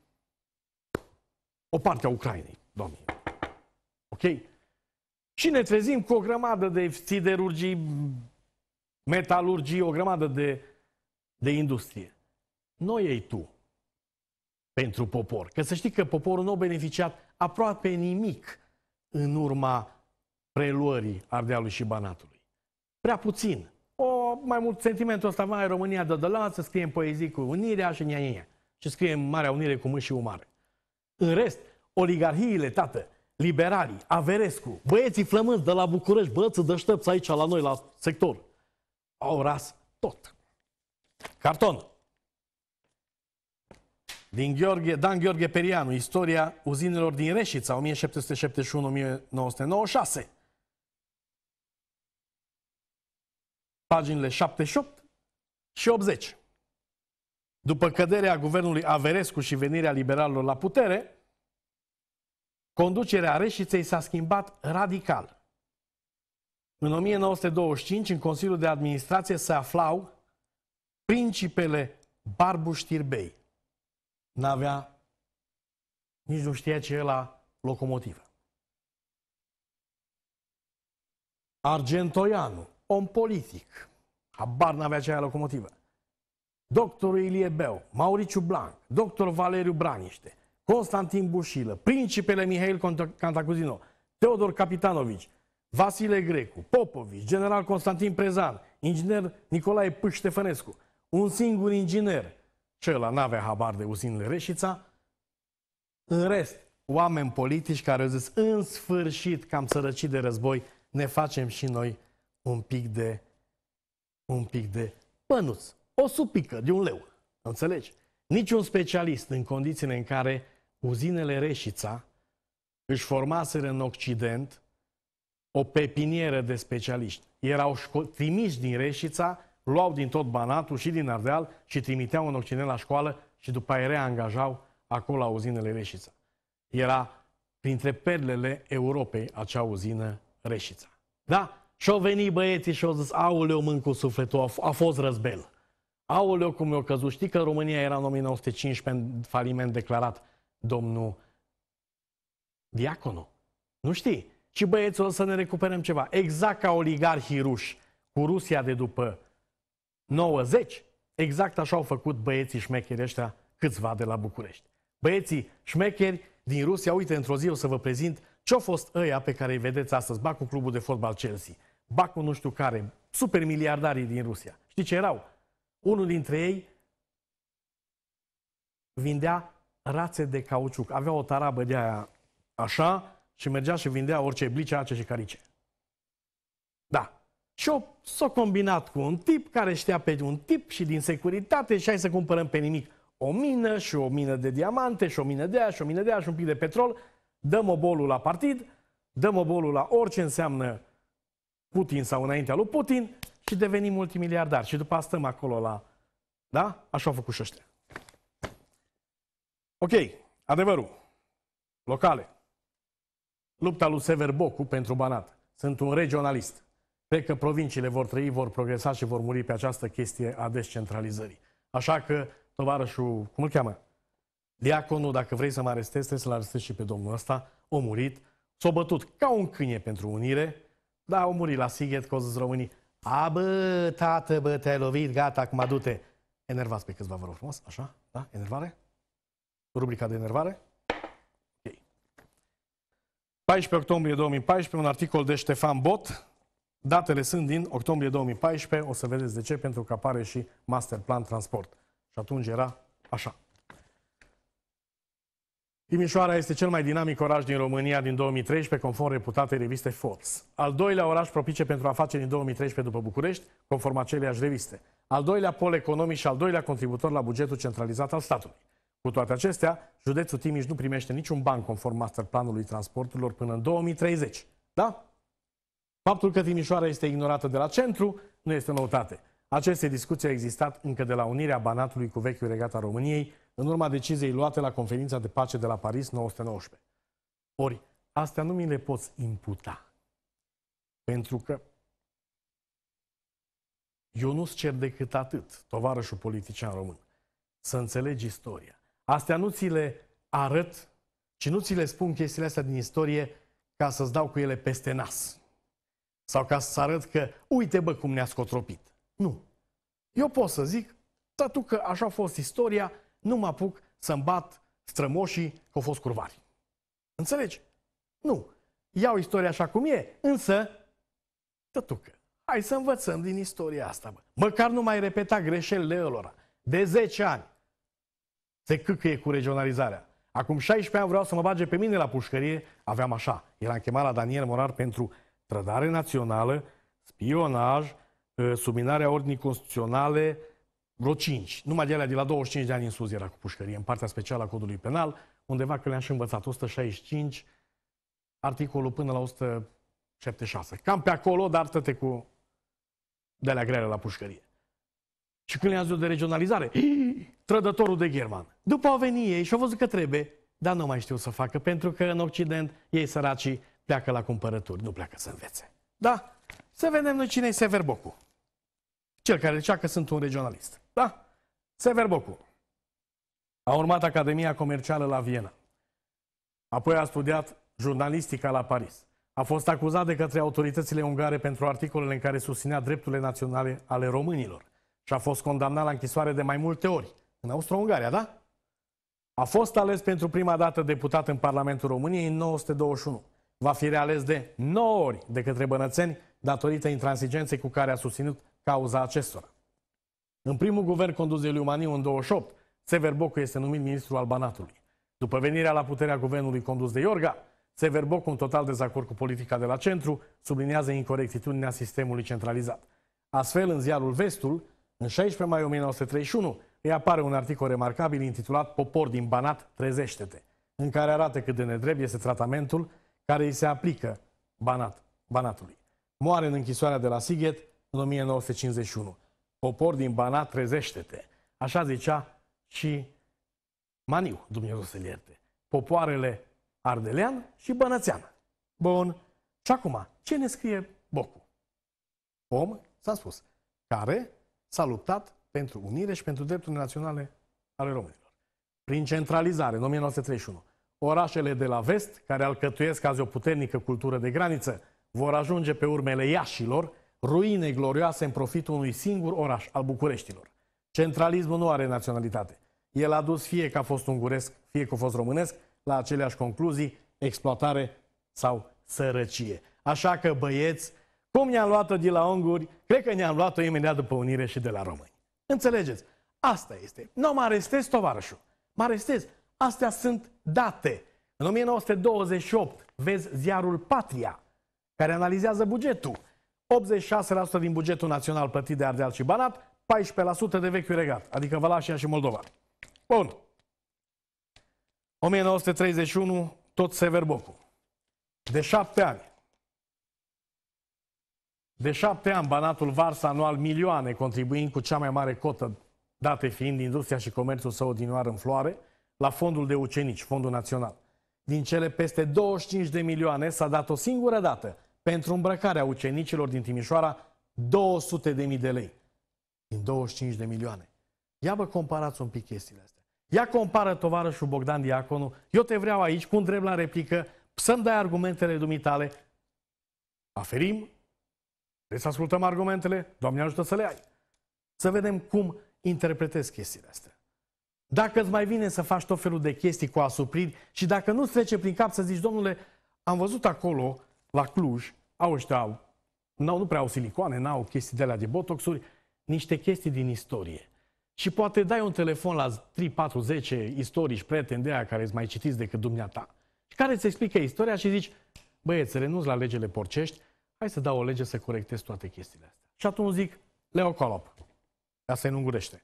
o parte a Ucrainei, domnule. Ok? Și ne trezim cu o grămadă de siderurgii, metalurgii, o grămadă de, de industrie. Noi ei tu pentru popor. Că să știi că poporul nu a beneficiat aproape nimic în urma preluării Ardealului și Banatului. Prea puțin. O, mai mult sentimentul ăsta, mai România de la, să scriem poezii cu unirea și nia, nia ce scrie în Marea Unire cu mâini și umare. În rest, oligarhiile, tată, liberalii, Averescu, băieții flămânzi de la București, băieții deștepți aici la noi, la sector, au ras tot. Carton. Din Gheorghe, Dan Gheorghe Perianu, istoria uzinelor din Reșița, 1771-1996. Paginile 78 și 80 după căderea guvernului Averescu și venirea liberalilor la putere, conducerea Reșiței s-a schimbat radical. În 1925, în Consiliul de Administrație se aflau principele Barbu Știrbei. N-avea, nici nu știa ce e la locomotivă. Argentoianu, om politic, habar n-avea ce e la locomotivă doctorul Ilie Beu, Mauriciu Blanc, doctor Valeriu Braniște, Constantin Bușilă, principele Mihail Cantacuzino, Teodor Capitanovici, Vasile Grecu, Popovici, general Constantin Prezan, inginer Nicolae Pâș Ștefănescu, un singur inginer, cel n-avea habar de uzinile Reșița, în rest, oameni politici care au zis, în sfârșit cam sărăcit de război, ne facem și noi un pic de, un pic de bănuți o supică de un leu. Înțelegi? Niciun specialist în condițiile în care uzinele Reșița își formaseră în Occident o pepinieră de specialiști. Erau trimiși din Reșița, luau din tot Banatul și din Ardeal și trimiteau în Occident la școală și după aia reangajau acolo la uzinele Reșița. Era printre perlele Europei acea uzină Reșița. Da? Și-au venit băieții și-au zis, aoleu, mâncul sufletul, a, a fost răzbel. Aoleu, cum mi-o căzut, știi că România era în 1915 în faliment declarat domnul Diaconu. Nu știi? Și o să ne recuperăm ceva. Exact ca oligarhii ruși cu Rusia de după 90, exact așa au făcut băieții șmecheri ăștia câțiva de la București. Băieții șmecheri din Rusia, uite, într-o zi o să vă prezint ce-au fost ăia pe care îi vedeți astăzi, ba cu clubul de fotbal Chelsea, ba cu nu știu care, super miliardarii din Rusia. Știi ce erau? Unul dintre ei vindea rațe de cauciuc. Avea o tarabă de aia așa și mergea și vindea orice blice, ace și carice. Da. Și s-a combinat cu un tip care știa pe un tip și din securitate și hai să cumpărăm pe nimic o mină și o mină de diamante și o mină de aia și o mină de aia și un pic de petrol. Dăm obolul la partid, dăm obolul la orice înseamnă Putin sau înaintea lui Putin și devenim multimiliardari. Și după asta stăm acolo la... Da? Așa au făcut și ăștia. Ok, adevărul. Locale. Lupta lui Sever Bocu pentru Banat. Sunt un regionalist. Cred că provinciile vor trăi, vor progresa și vor muri pe această chestie a descentralizării. Așa că, tovarășul, cum îl cheamă? Diaconul, dacă vrei să mă arestezi, trebuie să-l arestezi și pe domnul ăsta. O murit, s-a bătut ca un câine pentru unire, dar au murit la Sighet, cozăți românii. A, bă, tată, bă, te-ai lovit, gata, acum du-te. Enervați pe câțiva, vă rog frumos, așa, da, enervare. Rubrica de enervare. Ok. 14 octombrie 2014, un articol de Ștefan Bot. Datele sunt din octombrie 2014, o să vedeți de ce, pentru că apare și master plan transport. Și atunci era așa. Timișoara este cel mai dinamic oraș din România din 2013, conform reputatei reviste Forbes. Al doilea oraș propice pentru afaceri din 2013 după București, conform aceleiași reviste. Al doilea pol economic și al doilea contributor la bugetul centralizat al statului. Cu toate acestea, județul Timiș nu primește niciun ban conform masterplanului transporturilor până în 2030. Da? Faptul că Timișoara este ignorată de la centru nu este noutate. Aceste discuții au existat încă de la unirea Banatului cu vechiul regat al României, în urma deciziei luate la conferința de pace de la Paris 1919. Ori, astea nu mi le poți imputa. Pentru că eu nu-ți cer decât atât, tovarășul politician român, să înțelegi istoria. Astea nu ți le arăt, ci nu ți le spun chestiile astea din istorie ca să-ți dau cu ele peste nas. Sau ca să arăt că, uite bă cum ne-a scotropit. Nu. Eu pot să zic, tatu tu că așa a fost istoria, nu mă apuc să-mi bat strămoșii că au fost curvari. Înțelegi? Nu. Iau istoria așa cum e, însă, tătucă, hai să învățăm din istoria asta, bă. Măcar nu mai repeta greșelile lor. De 10 ani se câcâie cu regionalizarea. Acum 16 ani vreau să mă bage pe mine la pușcărie, aveam așa. Era chemat la Daniel Morar pentru trădare națională, spionaj, ă, subminarea ordinii constituționale, vreo 5. Numai de alea de la 25 de ani în sus era cu pușcărie, în partea specială a codului penal, undeva că le-am și învățat, 165, articolul până la 176. Cam pe acolo, dar tăte cu de la grele la pușcărie. Și când le-am zis de regionalizare, trădătorul de german. După au venit ei și au văzut că trebuie, dar nu mai știu să facă, pentru că în Occident ei săracii pleacă la cumpărături, nu pleacă să învețe. Da? Să vedem noi cine i Sever Bocu. Cel care zicea că sunt un regionalist. Da? Sever Bocu. A urmat Academia Comercială la Viena. Apoi a studiat jurnalistica la Paris. A fost acuzat de către autoritățile ungare pentru articolele în care susținea drepturile naționale ale românilor și a fost condamnat la închisoare de mai multe ori. În Austro-Ungaria, da? A fost ales pentru prima dată deputat în Parlamentul României în 1921. Va fi reales de 9 ori de către bănățeni datorită intransigenței cu care a susținut cauza acestora. În primul guvern condus de lui Maniu în 28, Sever Bocu este numit ministru al Banatului. După venirea la puterea guvernului condus de Iorga, Sever Bocu, în total dezacord cu politica de la centru, sublinează incorectitudinea sistemului centralizat. Astfel, în ziarul Vestul, în 16 mai 1931, îi apare un articol remarcabil intitulat Popor din Banat, trezește-te, în care arată cât de nedrept este tratamentul care îi se aplică Banat, Banatului. Moare în închisoarea de la Sighet în 1951. Popor din Banat, trezește-te. Așa zicea și Maniu, Dumnezeu să-l ierte. Popoarele ardelean și bănățean. Bun. Și acum, ce ne scrie Bocu? Om, s-a spus, care s-a luptat pentru unire și pentru drepturile naționale ale românilor. Prin centralizare, în 1931, orașele de la vest, care alcătuiesc azi o puternică cultură de graniță, vor ajunge pe urmele iașilor, ruine glorioase în profitul unui singur oraș al Bucureștilor. Centralismul nu are naționalitate. El a dus fie că a fost unguresc, fie că a fost românesc, la aceleași concluzii, exploatare sau sărăcie. Așa că, băieți, cum ne-am luat-o de la unguri, cred că ne-am luat-o imediat după unire și de la români. Înțelegeți? Asta este. Nu mă arestez, tovarășul. Mă arestez. Astea sunt date. În 1928, vezi ziarul Patria, care analizează bugetul. 86% din bugetul național plătit de Ardeal și Banat, 14% de vechiul regat, adică Valașia și Moldova. Bun. 1931, tot Sever Bocu. De șapte ani. De șapte ani, Banatul varsă anual milioane, contribuind cu cea mai mare cotă, date fiind industria și comerțul său odinioară în floare, la fondul de ucenici, fondul național. Din cele peste 25 de milioane s-a dat o singură dată pentru îmbrăcarea ucenicilor din Timișoara 200.000 de lei din 25 de milioane. Ia vă comparați un pic chestiile astea. Ia compară tovarășul Bogdan Diaconu, eu te vreau aici cu un drept la replică, să-mi dai argumentele dumitale. Aferim, trebuie să ascultăm argumentele, Doamne ajută să le ai. Să vedem cum interpretezi chestiile astea. Dacă îți mai vine să faci tot felul de chestii cu asupriri și dacă nu-ți trece prin cap să zici, domnule, am văzut acolo la Cluj, au ăștia, au, n-au, nu prea au silicoane, n-au chestii de alea de botoxuri, niște chestii din istorie. Și poate dai un telefon la 3, 4, 10 istorici prieteni de aia care îți mai citiți decât dumneata. Și care îți explică istoria și zici, băieți, nu la legele porcești, hai să dau o lege să corectez toate chestiile astea. Și atunci zic, Leo Colop. Asta e i ungurește.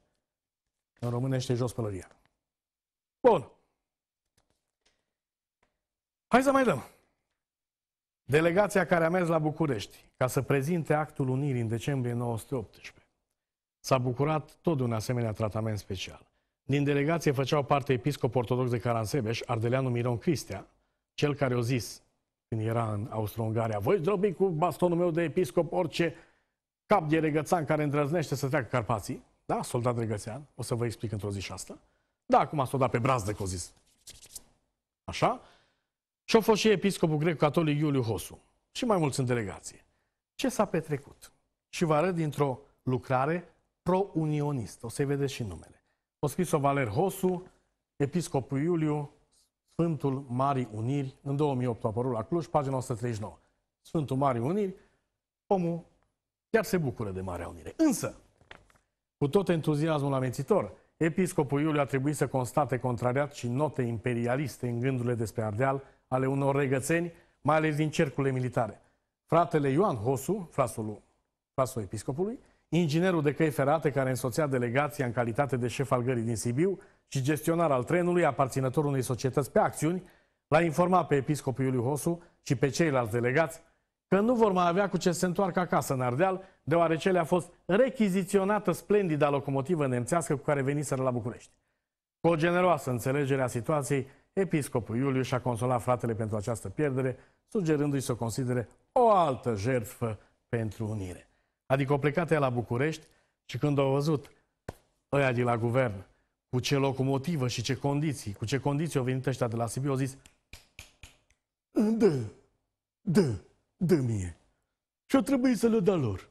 În românește jos pălăria. Bun. Hai să mai dăm. Delegația care a mers la București ca să prezinte actul unirii în decembrie 1918 s-a bucurat tot de un asemenea tratament special. Din delegație făceau parte episcop ortodox de Caransebeș, Ardeleanu Miron Cristea, cel care o zis când era în Austro-Ungaria, voi zdrobi cu bastonul meu de episcop orice cap de regățan care îndrăznește să treacă Carpații, da, soldat regățean, o să vă explic într-o zi și asta, da, acum s-o dat pe brazdă, că o zis. Așa? Și a fost și episcopul grec-catolic Iuliu Hosu. Și mai mulți în delegație. Ce s-a petrecut? Și vă arăt dintr-o lucrare pro-unionistă. O să-i vedeți și numele. O scris-o Valer Hosu, episcopul Iuliu, Sfântul Marii Uniri, în 2008 a apărut la Cluj, pagina 139. Sfântul Marii Uniri, omul chiar se bucură de Marea Unire. Însă, cu tot entuziasmul amențitor, episcopul Iuliu a trebuit să constate contrariat și note imperialiste în gândurile despre Ardeal, ale unor regățeni, mai ales din cercurile militare. Fratele Ioan Hosu, frasul, frasul episcopului, inginerul de căi ferate care însoțea delegația în calitate de șef al gării din Sibiu și gestionar al trenului, aparținător unei societăți pe acțiuni, l-a informat pe episcopul Iuliu Hosu și pe ceilalți delegați că nu vor mai avea cu ce se întoarcă acasă în Ardeal, deoarece le-a fost rechiziționată splendida locomotivă nemțească cu care veniseră la București. Cu o generoasă înțelegere a situației, Episcopul Iuliu și-a consolat fratele pentru această pierdere, sugerându-i să o considere o altă jertfă pentru unire. Adică o plecată ea la București și când au văzut ăia de la guvern cu ce locomotivă și ce condiții, cu ce condiții au venit ăștia de la Sibiu, au zis Dă, dă, dă mie. Și o trebuie să le dă lor.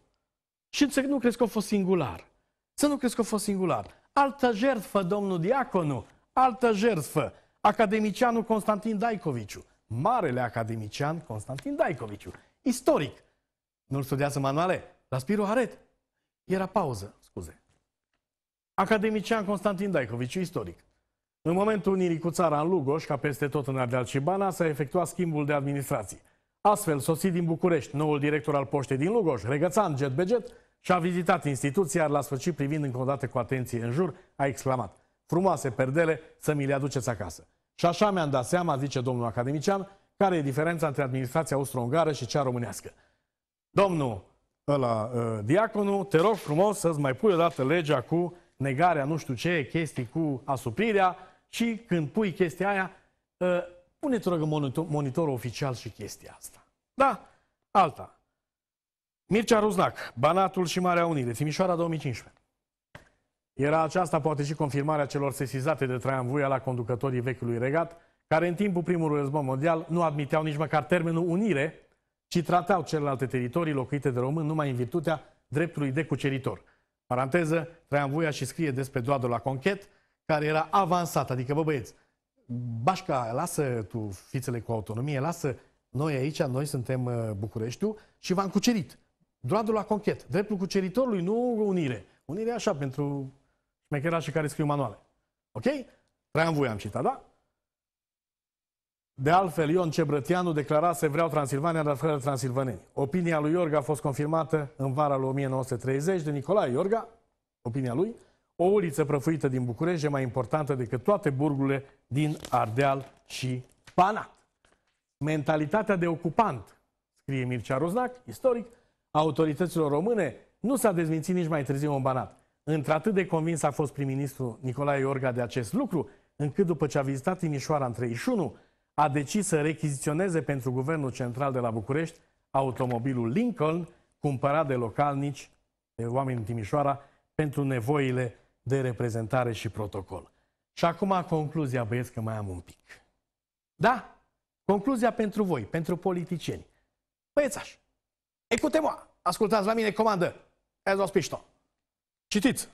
Și să nu crezi că a fost singular. Să nu crezi că a fost singular. Altă jertfă, domnul diaconu, altă jertfă academicianul Constantin Daicoviciu, marele academician Constantin Daicoviciu, istoric. Nu-l studiază manuale, la Spiru Haret. Era pauză, scuze. Academician Constantin Daicoviciu, istoric. În momentul unirii cu țara în Lugoș, ca peste tot în Ardeal și Bana, s-a efectuat schimbul de administrație. Astfel, sosit din București, noul director al poștei din Lugoș, Regățan Jet Beget, și-a vizitat instituția, iar la sfârșit, privind încă o dată cu atenție în jur, a exclamat Frumoase perdele, să mi le aduceți acasă. Și așa mi-am dat seama, zice domnul academician, care e diferența între administrația austro-ungară și cea românească. Domnul ăla, ă, diaconu, te rog frumos să-ți mai pui odată legea cu negarea nu știu ce, chestii cu asuprirea și când pui chestia aia, ă, pune te rog monitor, monitorul oficial și chestia asta. Da, alta. Mircea Ruznac, Banatul și Marea Unire, Timișoara 2015. Era aceasta poate și confirmarea celor sesizate de Traian Vuia la conducătorii vechiului regat, care în timpul primului război mondial nu admiteau nici măcar termenul unire, ci tratau celelalte teritorii locuite de români numai în virtutea dreptului de cuceritor. Paranteză, Traian Vuia și scrie despre doadul la conchet, care era avansat, adică, bă băieți, Bașca, lasă tu fițele cu autonomie, lasă noi aici, noi suntem uh, Bucureștiu, și v-am cucerit. Doadul la conchet, dreptul cuceritorului, nu unire. Unirea așa pentru șmechera și care scriu manuale. Ok? Traian Vui am citat, da? De altfel, Ion Cebrătianu să vreau Transilvania, dar fără transilvaneni. Opinia lui Iorga a fost confirmată în vara lui 1930 de Nicolae Iorga, opinia lui, o uliță prăfuită din București e mai importantă decât toate burgurile din Ardeal și Banat. Mentalitatea de ocupant, scrie Mircea Roznac, istoric, autorităților române, nu s-a dezmințit nici mai târziu în Banat. Într-atât de convins a fost prim-ministru Nicolae Iorga de acest lucru, încât după ce a vizitat Timișoara în 31, a decis să rechiziționeze pentru guvernul central de la București automobilul Lincoln, cumpărat de localnici, de oameni în Timișoara, pentru nevoile de reprezentare și protocol. Și acum concluzia, băieți, că mai am un pic. Da, concluzia pentru voi, pentru politicieni. Băiețași, ecute-mă, ascultați la mine comandă, ez o spișto. Citiți!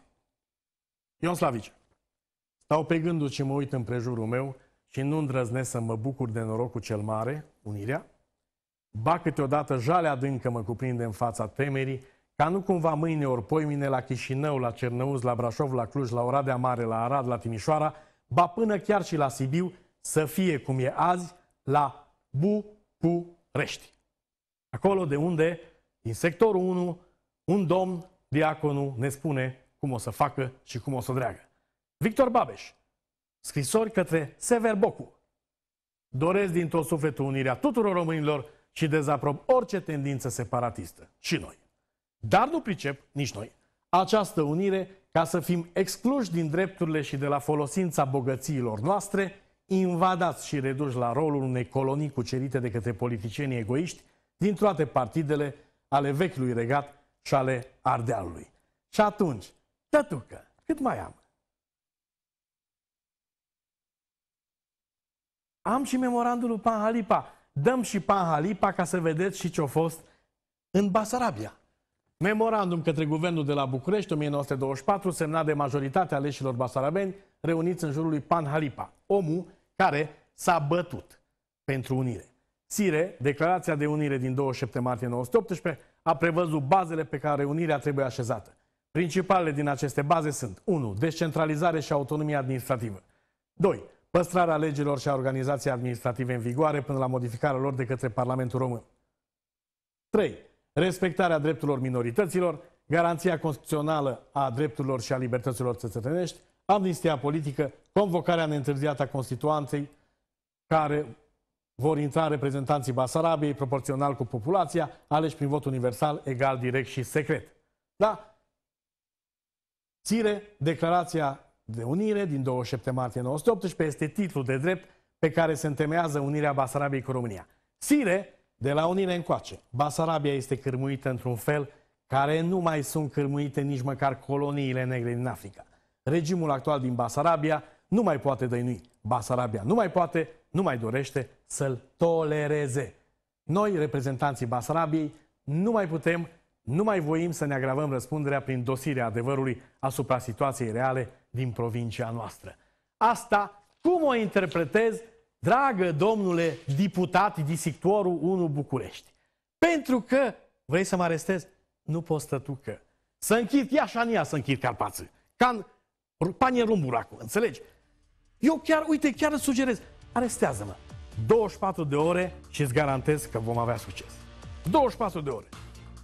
Ion Slavici. Stau pe gândul și mă uit în prejurul meu și nu îndrăznesc să mă bucur de norocul cel mare, unirea. Ba câteodată jalea adâncă mă cuprinde în fața temerii, ca nu cumva mâine ori poimine la Chișinău, la Cernăuz, la Brașov, la Cluj, la Oradea Mare, la Arad, la Timișoara, ba până chiar și la Sibiu, să fie cum e azi, la București. Acolo de unde, din sectorul 1, un domn diaconul ne spune cum o să facă și cum o să dreagă. Victor Babeș, scrisori către Sever Bocu. Doresc din tot sufletul unirea tuturor românilor și dezaprob orice tendință separatistă. Și noi. Dar nu pricep, nici noi, această unire ca să fim excluși din drepturile și de la folosința bogățiilor noastre, invadați și reduși la rolul unei colonii cucerite de către politicieni egoiști din toate partidele ale vechiului regat și ale Ardealului. Și atunci, tătucă, cât mai am? Am și memorandul lui Panhalipa. Dăm și Panhalipa ca să vedeți și ce-a fost în Basarabia. Memorandum către guvernul de la București 1924, semnat de majoritatea aleșilor basarabeni, reuniți în jurul lui Panhalipa, omul care s-a bătut pentru unire. Sire, declarația de unire din 27 martie 1918, a prevăzut bazele pe care Unirea trebuie așezată. Principalele din aceste baze sunt 1. Descentralizare și autonomie administrativă 2. Păstrarea legilor și a organizației administrative în vigoare până la modificarea lor de către Parlamentul Român 3. Respectarea drepturilor minorităților, garanția constituțională a drepturilor și a libertăților cetățenești, amnistia politică, convocarea neîntârziată a Constituanței, care vor intra reprezentanții Basarabiei proporțional cu populația, aleși prin vot universal, egal, direct și secret. Da? Țire, declarația de unire din 27 martie 1918 este titlul de drept pe care se întemeiază unirea Basarabiei cu România. Țire, de la unire încoace, Basarabia este cârmuită într-un fel care nu mai sunt cârmuite nici măcar coloniile negre din Africa. Regimul actual din Basarabia nu mai poate dăinui. Basarabia nu mai poate nu mai dorește să-l tolereze. Noi, reprezentanții Basarabiei, nu mai putem, nu mai voim să ne agravăm răspunderea prin dosirea adevărului asupra situației reale din provincia noastră. Asta, cum o interpretez, dragă domnule deputat disictorul 1 București? Pentru că, vrei să mă arestez? Nu poți tu că. Să închid Iașania, să închid Ca Can, panie Rumburacu, înțelegi? Eu chiar, uite, chiar îți sugerez, arestează-mă. 24 de ore și îți garantez că vom avea succes. 24 de ore.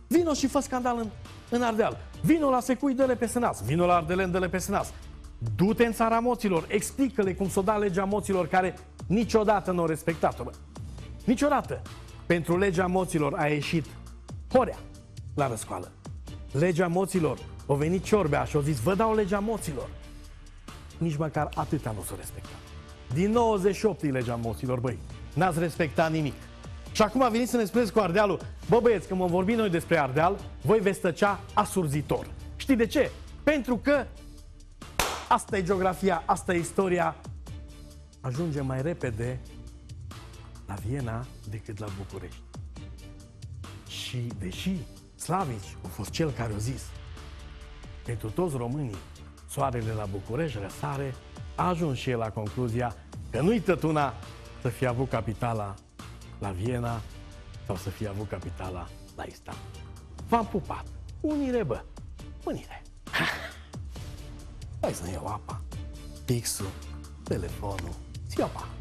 Vino și fă scandal în, în Ardeal. Vino la secui, dă-le pe sânas. Vino la Ardelen, dă-le pe sânas. Du-te în țara moților, explică-le cum s-o da legea moților care niciodată nu au respectat-o. Niciodată. Pentru legea moților a ieșit Horea la răscoală. Legea moților, o venit Ciorbea și o zis, vă dau legea moților. Nici măcar atâta nu s-o respectat. Din 98 e legea moților, băi. N-ați respectat nimic. Și acum a venit să ne spuneți cu Ardealul, bă băieți, când vom vorbi noi despre Ardeal, voi veți tăcea asurzitor. Știi de ce? Pentru că asta e geografia, asta e istoria. ajunge mai repede la Viena decât la București. Și deși Slavici a fost cel care a zis, pentru toți românii, soarele la București răsare a ajuns și el la concluzia că nu-i tătuna să fie avut capitala la Viena sau să fie avut capitala la Istanbul. V-am pupat. Unire, bă. Unire. Hai să ne iau apa. Pixul, telefonul, ți apa.